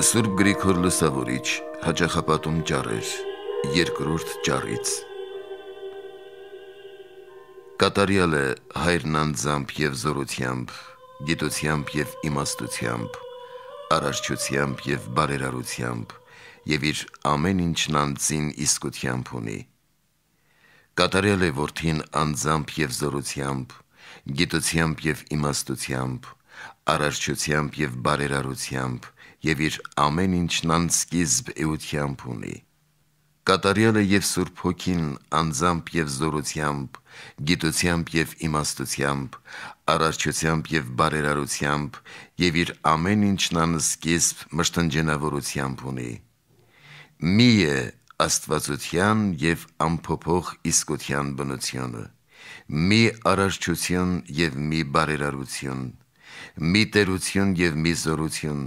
Սուրբ Գրիգոր Լուսավորիչ, հաջախապատում ճարեր, երկրորդ ճարից։ Կատարյալ է հայրն անձամբ եւ զորությամբ, գիտությամբ եւ իմաստությամբ, առարչությամբ եւ բարերարությամբ եւ իր ամեն ինչն անձին իսկությամբ ունի։ Կատարել է որդին անձամբ եւ զորությամբ, գիտությամբ եւ իմաստությամբ, առարչությամբ եւ բարերարությամբ եւ իր ամեն ինչն անսկիզբ էությամբ ունի։ Կատարյալը եւ Սուրբ Հոգին անձամբ եւ զորությամբ, գիտությամբ եւ իմաստությամբ, առարջությամբ եւ բարերարությամբ եւ իր ամեն ինչն անսկիզբ մշտնջենավորությամբ ունի։ Մի է Աստվածության եւ ամփոփող իսկության բնությունը մի առարջություն եւ մի բարերարություն, մի տերություն եւ մի զորություն,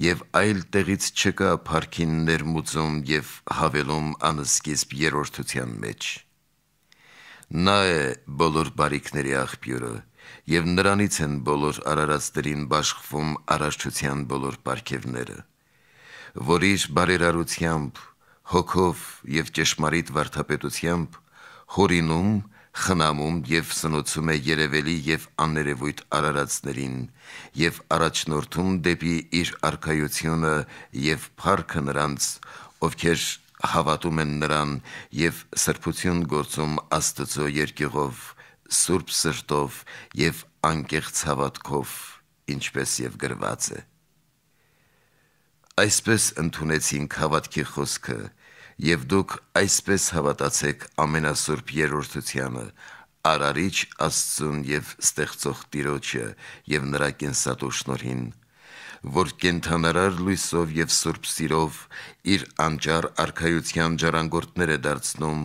եւ այլ տեղից չկա парքին ներմուծում եւ հավելում անսկիզբ երրորդության մեջ։ Նա է բոլոր բարիկների աղբյուրը եւ նրանից են բոլոր արարածներին բաշխվում առաջնության բոլոր պարգևները, որ իր բարերարությամբ, հոգով եւ ճշմարիտ վարդապետությամբ հորինում խնամում եւ սնուցում է երևելի եւ աներևույթ արարածներին եւ առաջնորդում դեպի իր արքայությունը եւ փառքը նրանց, ովքեր հավատում են նրան եւ սրբություն գործում Աստծո երկյուղով, սուրբ սրտով եւ անկեղծ հավատքով, ինչպես եւ գրված է։ Այսպես ընդունեցին հավատքի խոսքը, եւ դուք այսպես հավատացեք ամենասուրբ երրորդությանը, արարիչ Աստծուն եւ ստեղծող Տիրոջը եւ նրա կենսատու շնորհին, որ կենթանարար լույսով եւ սուրբ սիրով իր անջար արքայության ջարանգորդներ է դարձնում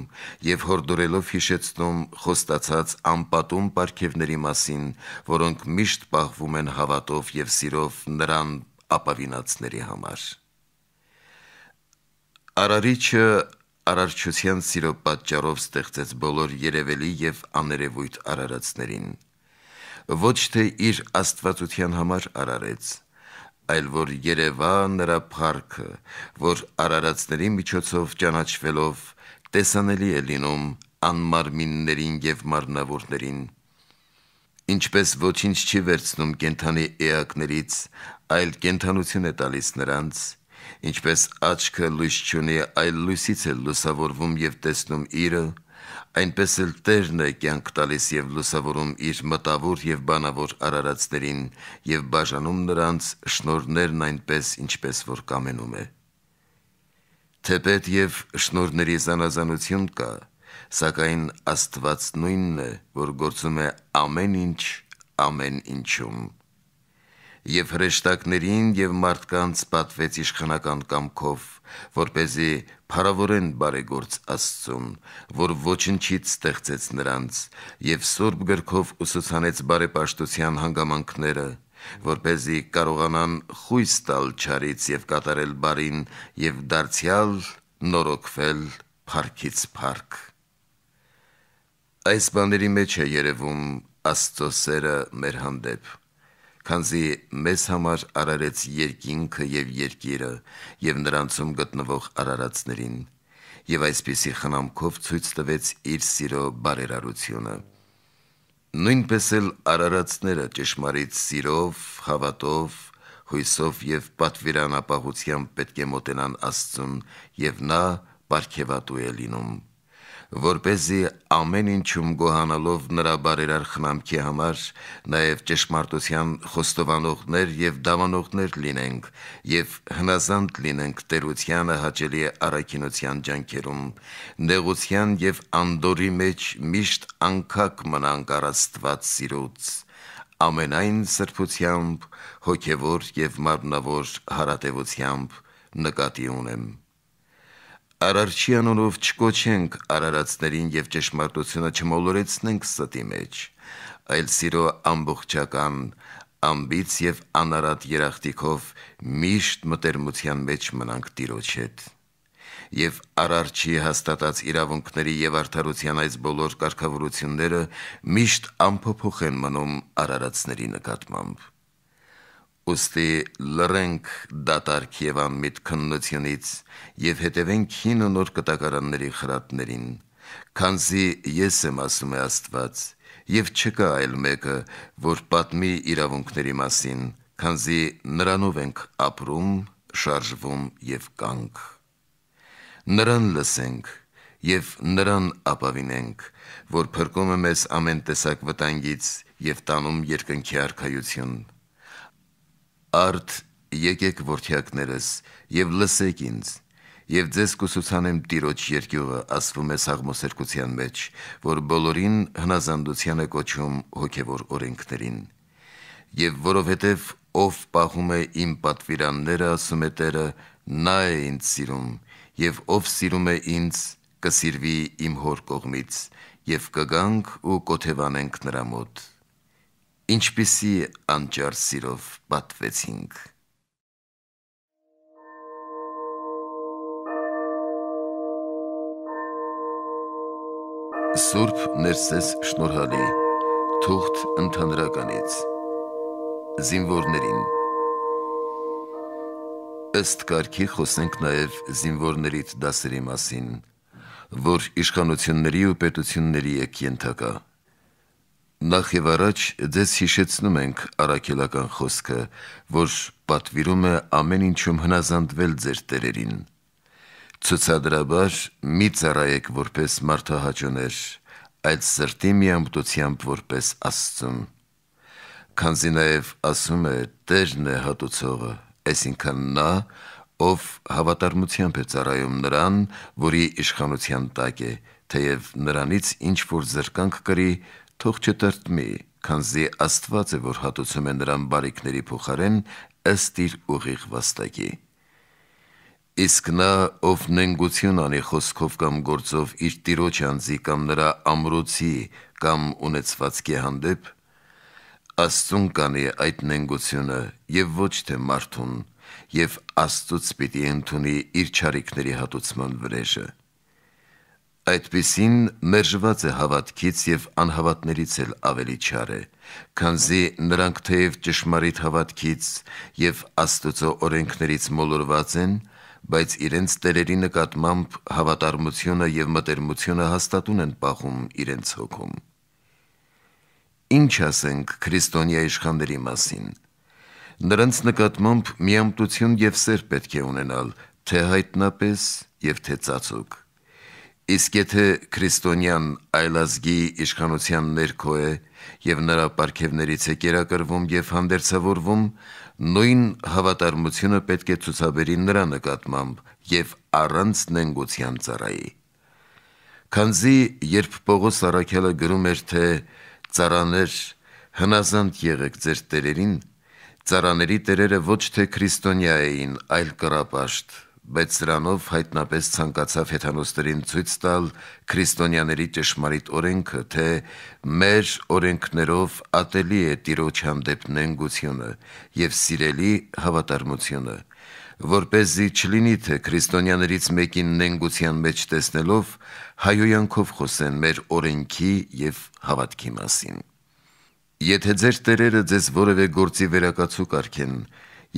եւ հորդորելով հիշեցնում խոստացած անպատում պարգևների մասին, որոնք միշտ պահվում են հավատով եւ սիրով նրան ապավինացների համար։ Արարիչը արարչության սիրո պատճառով ստեղծեց բոլոր երևելի եւ աներևույթ արարածներին։ Ոչ թե իր աստվածության համար արարեց, այլ որ Երևա նրա փառքը, որ արարածների միջոցով ճանաչվելով տեսանելի է լինում անմարմիններին եւ մարնավորներին։ Ինչպես ոչինչ չի վերցնում կենթանի էակներից, այլ կենթանություն է տալիս նրանց, Ինչպես աչքը լույս չունի, այլ լույսից է լուսավորվում եւ տեսնում իրը, այնպես էլ Տերն է կյանք տալիս եւ լուսավորում իր մտավոր եւ բանավոր արարածներին եւ բաժանում նրանց շնորներն այնպես, ինչպես որ կամենում է։ Թեպետ եւ շնորների զանազանություն կա, սակայն Աստված նույնն է, որ գործում է ամեն ինչ ամեն ինչում եւ հրեշտակներին եւ մարդկանց պատվեց իշխանական կամքով, որ เป զի փարավորեն բարեգործ Աստծուն, որ ոչնչից ստեղծեց նրանց եւ սուրբ գրքով ուսուցանեց բարեպաշտության հանգամանքները, որ เป զի կարողանան խույս տալ ճարից եւ կատարել բարին եւ դարձյալ նորոգվել փառքից փառք։ Այս բաների մեջ է երևում Աստծո սերը մեր հանդեպ քանզի մեզ համար արարեց երկինքը եւ երկիրը եւ նրանցում գտնվող արարածներին եւ այսպիսի խնամքով ցույց տվեց իր սիրո բարերարությունը նույնպես էլ արարածները ճշմարիտ սիրով հավատով հույսով եւ պատվիրանապահությամբ պետք է մոտենան աստծուն եւ նա պարգեւատու է լինում որ เป զի ամեն ինչում գոհանալով նրա բարերար խնամքի համար նաև ճշմարտության խոստովանողներ եւ դավանողներ լինենք եւ հնազանդ լինենք տերությանը հաճելի առաքինության ջանքերում նեղության եւ անդորի մեջ միշտ անկակ մնանք առաստված սիրոց ամենայն սրբությամբ հոգեվոր եւ մարմնավոր հարատեվությամբ նկատի ունեմ Արարչի անունով չկոչենք արարածներին եւ ճշմարտությունը չմոլորեցնենք ստի մեջ, այլ սիրո ամբողջական ամբից եւ անարատ երախտիկով միշտ մտերմության մեջ մնանք Տիրոջ հետ եւ արարչի հաստատած իրավունքների եւ արդարության այս բոլոր կարգավորությունները միշտ անփոփոխ են մնում արարածների նկատմամբ ուստի լրենք դատարկ եւ անմիտ քննությունից եւ հետևենք հին ու նոր կտակարանների խրատներին, քանզի ես եմ ասում է Աստված, եւ չկա այլ մեկը, որ պատմի իրավունքների մասին, քանզի նրանով ենք ապրում, շարժվում եւ կանք։ Նրան լսենք եւ նրան ապավինենք, որ փրկում է մեզ ամեն տեսակ վտանգից եւ տանում երկնքի արքայություն Արդ եկեք որդյակներս եւ լսեք ինձ։ Եվ ձեզ կուսուցանեմ տիրոջ երկյուղը, ասվում է Սաղմոս երկության մեջ, որ բոլորին հնազանդության է կոչում հոգևոր օրենքներին։ Եվ որովհետև ով պահում է իմ պատվիրանները, ասում է Տերը, նա է ինձ սիրում, եւ ով սիրում է ինձ, կսիրվի իմ հոր կողմից, եւ կգանք ու կոթևանենք նրա մոտ ինչպիսի անճար սիրով պատվեցինք։ Սուրբ ներսես շնորհալի, թուղթ ընդհանրականից, զինվորներին, ըստ կարգի խոսենք նաև զինվորներից դասերի մասին, որ իշխանությունների ու պետությունների եք ենթակա։ են Նախ եւ առաջ ձեզ հիշեցնում ենք առաքելական խոսքը, որ պատվիրում է ամեն ինչում հնազանդվել ձեր տերերին։ Ցուցադրաբար մի ծառայեք որպես մարդահաճոներ, այդ սրտի միամտությամբ որպես Աստծուն։ Քանզի նաեւ ասում է Տերն է հատուցողը, այսինքն նա, ով հավատարմությամբ է ծառայում նրան, որի իշխանության տակ է, թեև նրանից ինչ որ զրկանք կրի, թող չտրտմի, քանզի Աստված է, որ հատուցում է նրան բարիքների փոխարեն ըստ իր ուղիղ վաստակի։ Իսկ նա, ով նենգություն անի խոսքով կամ գործով իր տիրոջ անձի կամ նրա ամրոցի կամ ունեցվածքի հանդեպ, Աստուն կանի այդ նենգությունը եւ ոչ թե մարդուն, եւ Աստուց պիտի ընդունի իր ճարիքների հատուցման վրեժը։ Այդպիսին մերժված է հավատքից եւ անհավատներից էլ ավելի չար է, քանզի նրանք թեև ճշմարիտ հավատքից եւ Աստծո օրենքներից մոլորված են, բայց իրենց տերերի նկատմամբ հավատարմությունը եւ մտերմությունը հաստատուն են պահում իրենց հոգում։ Ինչ ասենք քրիստոնյա իշխանների մասին։ Նրանց նկատմամբ միամտություն եւ սեր պետք է ունենալ, թե հայտնապես եւ թե ծածուկ Իսկ եթե քրիստոնյան այլազգի իշխանության ներքո է եւ նրա ապարքևներից է կերակրվում եւ հանդերձավորվում, նույն հավատարմությունը պետք է ցուցաբերի նրա նկատմամբ եւ առանց նենգության ծառայի։ Քանզի երբ Պողոս Արաքյալը գրում էր թե ծառաներ հնազանդ եղեք ձեր տերերին, ծառաների տերերը ոչ թե քրիստոնյա էին, այլ կրապաշտ բայց սրանով հայտնապես ցանկացավ հեթանոստերին ցույց տալ քրիստոնյաների ճշմարիտ օրենքը, թե մեր օրենքներով ատելի է Տիրոջ հանդեպ նենգությունը եւ սիրելի հավատարմությունը, որ เป զի չլինի թե քրիստոնյաներից մեկին նենգության մեջ տեսնելով հայոյանքով խոսեն մեր օրենքի եւ հավատքի մասին։ Եթե ձեր տերերը ձեզ որևէ գործի վերակացու կարգեն,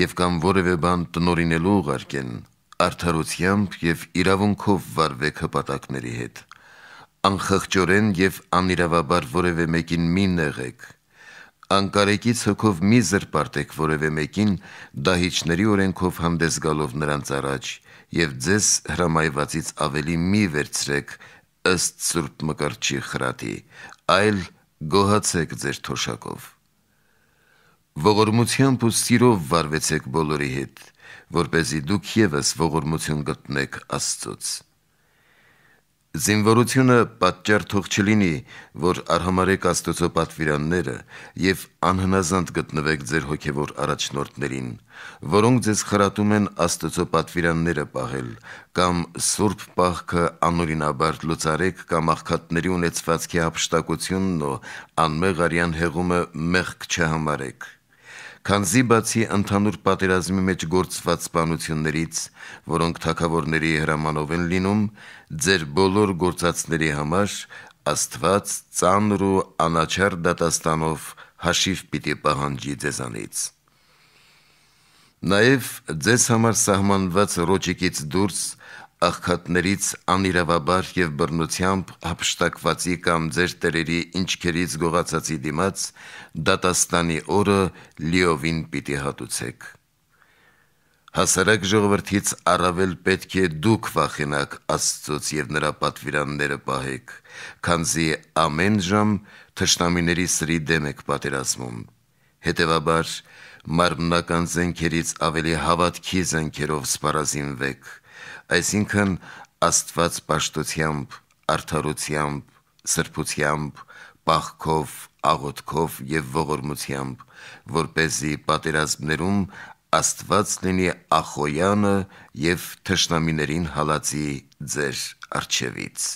եւ կամ որևէ բան տնորինելու ուղարկեն, արդարությամբ եւ իրավունքով վարվեք հպատակների հետ։ Անխղճորեն եւ անիրավաբար որևէ մեկին մի նեղեք։ Անկարեկից հոգով մի զրպարտեք որևէ մեկին դահիճների օրենքով հանդես գալով նրանց առաջ եւ ձեզ հրամայվածից ավելի մի վերցրեք ըստ Սուրբ Մկրտչի խրատի, այլ գոհացեք ձեր թոշակով։ Ողորմությամբ ու սիրով վարվեցեք բոլորի հետ, որ เป զի դուք եւս ողորմություն գտնեք Աստծոց։ Զինվորությունը պատճառ թող չլինի, որ արհամարեք Աստծո պատվիրանները եւ անհնազանդ գտնվեք ձեր հոգեվոր առաջնորդներին, որոնք ձեզ խրատում են Աստծո պատվիրանները պահել, կամ սուրբ պահքը անօրինաբար լուծարեք կամ աղքատների ունեցվածքի հապշտակությունն ու անմեղ արյան հեղումը մեղք չհամարեք։ Քանզի բացի ընդհանուր պատերազմի մեջ գործված սպանություններից, որոնք թակավորների հրամանով են լինում, ձեր բոլոր գործածների համար Աստված ծանր ու անաչար դատաստանով հաշիվ պիտի պահանջի ձեզանից։ Նաև ձեզ համար սահմանված ռոճիկից դուրս աղքատներից անիրավաբար եւ բռնությամբ հապշտակվածի կամ ձեր տերերի ինչքերից գողացածի դիմաց դատաստանի օրը լիովին պիտի հատուցեք։ Հասարակ ժողովրդից առավել պետք է դուք վախենաք Աստծոց եւ նրա պատվիրանները պահեք, քանզի ամեն ժամ թշնամիների սրի դեմ եք պատերազմում։ Հետևաբար մարմնական զենքերից ավելի հավատքի զենքերով սպառազինվեք այսինքն Աստված պաշտությամբ, արդարությամբ, սրբությամբ, բախքով, աղոթքով եւ ողորմությամբ, որ เป զի պատերազմներում Աստված լինի ախոյանը եւ թշնամիներին հալածի ձեր արջևից։